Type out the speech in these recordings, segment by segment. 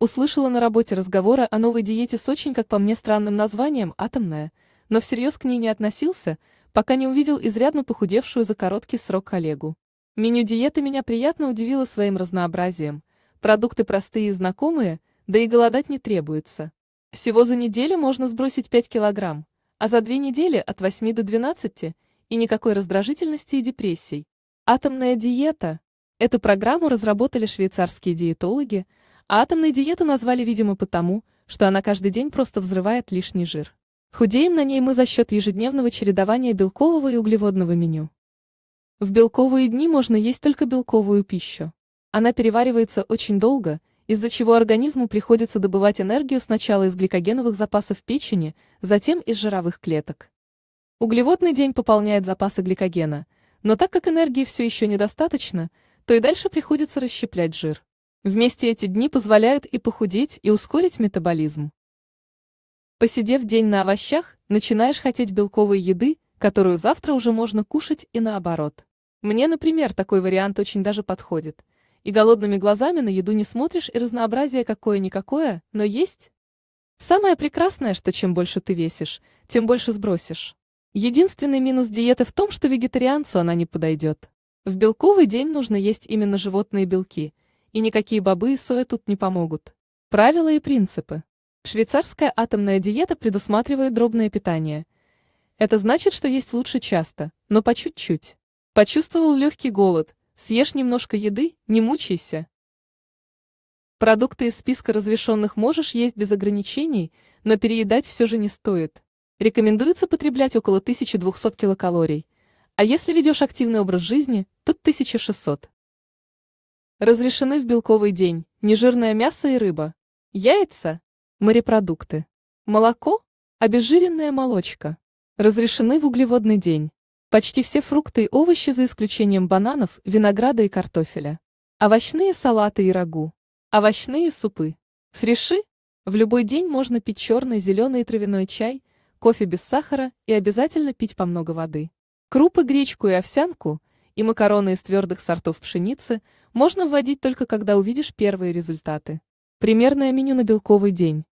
Услышала на работе разговоры о новой диете с очень, как по мне, странным названием «атомная», но всерьез к ней не относился, пока не увидел изрядно похудевшую за короткий срок коллегу. Меню диеты меня приятно удивило своим разнообразием. Продукты простые и знакомые, да и голодать не требуется. Всего за неделю можно сбросить 5 килограмм, а за две недели от 8 до 12, и никакой раздражительности и депрессий. Атомная диета. Эту программу разработали швейцарские диетологи – а атомной диету назвали, видимо, потому, что она каждый день просто взрывает лишний жир. Худеем на ней мы за счет ежедневного чередования белкового и углеводного меню. В белковые дни можно есть только белковую пищу. Она переваривается очень долго, из-за чего организму приходится добывать энергию сначала из гликогеновых запасов печени, затем из жировых клеток. Углеводный день пополняет запасы гликогена, но так как энергии все еще недостаточно, то и дальше приходится расщеплять жир. Вместе эти дни позволяют и похудеть, и ускорить метаболизм. Посидев день на овощах, начинаешь хотеть белковой еды, которую завтра уже можно кушать и наоборот. Мне, например, такой вариант очень даже подходит. И голодными глазами на еду не смотришь, и разнообразие какое-никакое, но есть. Самое прекрасное, что чем больше ты весишь, тем больше сбросишь. Единственный минус диеты в том, что вегетарианцу она не подойдет. В белковый день нужно есть именно животные белки, и никакие бобы и соя тут не помогут. Правила и принципы. Швейцарская атомная диета предусматривает дробное питание. Это значит, что есть лучше часто, но по чуть-чуть. Почувствовал легкий голод, съешь немножко еды, не мучайся. Продукты из списка разрешенных можешь есть без ограничений, но переедать все же не стоит. Рекомендуется потреблять около 1200 килокалорий. А если ведешь активный образ жизни, то 1600. Разрешены в белковый день нежирное мясо и рыба, яйца, морепродукты, молоко, обезжиренная молочка. Разрешены в углеводный день почти все фрукты и овощи за исключением бананов, винограда и картофеля. Овощные салаты и рагу. Овощные супы. Фриши. В любой день можно пить черный, зеленый и травяной чай, кофе без сахара и обязательно пить по много воды. Крупы, гречку и овсянку и макароны из твердых сортов пшеницы можно вводить только когда увидишь первые результаты. Примерное меню на белковый день.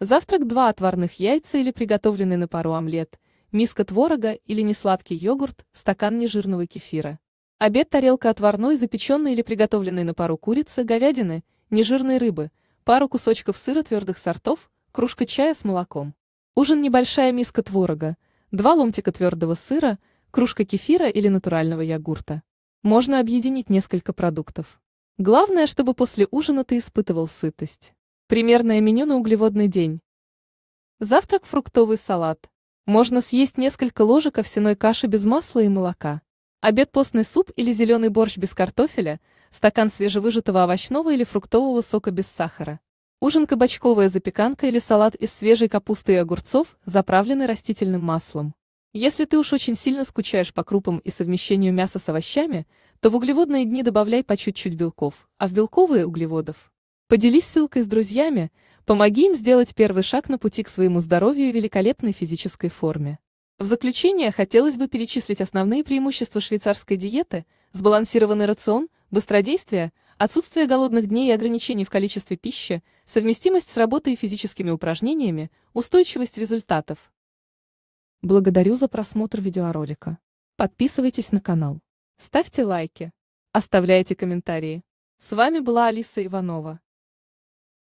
Завтрак 2 отварных яйца или приготовленный на пару омлет, миска творога или несладкий йогурт, стакан нежирного кефира. Обед тарелка отварной, запеченной или приготовленной на пару курицы, говядины, нежирной рыбы, пару кусочков сыра твердых сортов, кружка чая с молоком. Ужин небольшая миска творога, два ломтика твердого сыра – кружка кефира или натурального йогурта. Можно объединить несколько продуктов. Главное, чтобы после ужина ты испытывал сытость. Примерное меню на углеводный день. Завтрак фруктовый салат. Можно съесть несколько ложек овсяной каши без масла и молока. Обед постный суп или зеленый борщ без картофеля, стакан свежевыжатого овощного или фруктового сока без сахара. Ужин кабачковая запеканка или салат из свежей капусты и огурцов, заправленный растительным маслом. Если ты уж очень сильно скучаешь по крупам и совмещению мяса с овощами, то в углеводные дни добавляй по чуть-чуть белков, а в белковые – углеводов. Поделись ссылкой с друзьями, помоги им сделать первый шаг на пути к своему здоровью и великолепной физической форме. В заключение хотелось бы перечислить основные преимущества швейцарской диеты, сбалансированный рацион, быстродействие, отсутствие голодных дней и ограничений в количестве пищи, совместимость с работой и физическими упражнениями, устойчивость результатов. Благодарю за просмотр видеоролика. Подписывайтесь на канал. Ставьте лайки. Оставляйте комментарии. С вами была Алиса Иванова.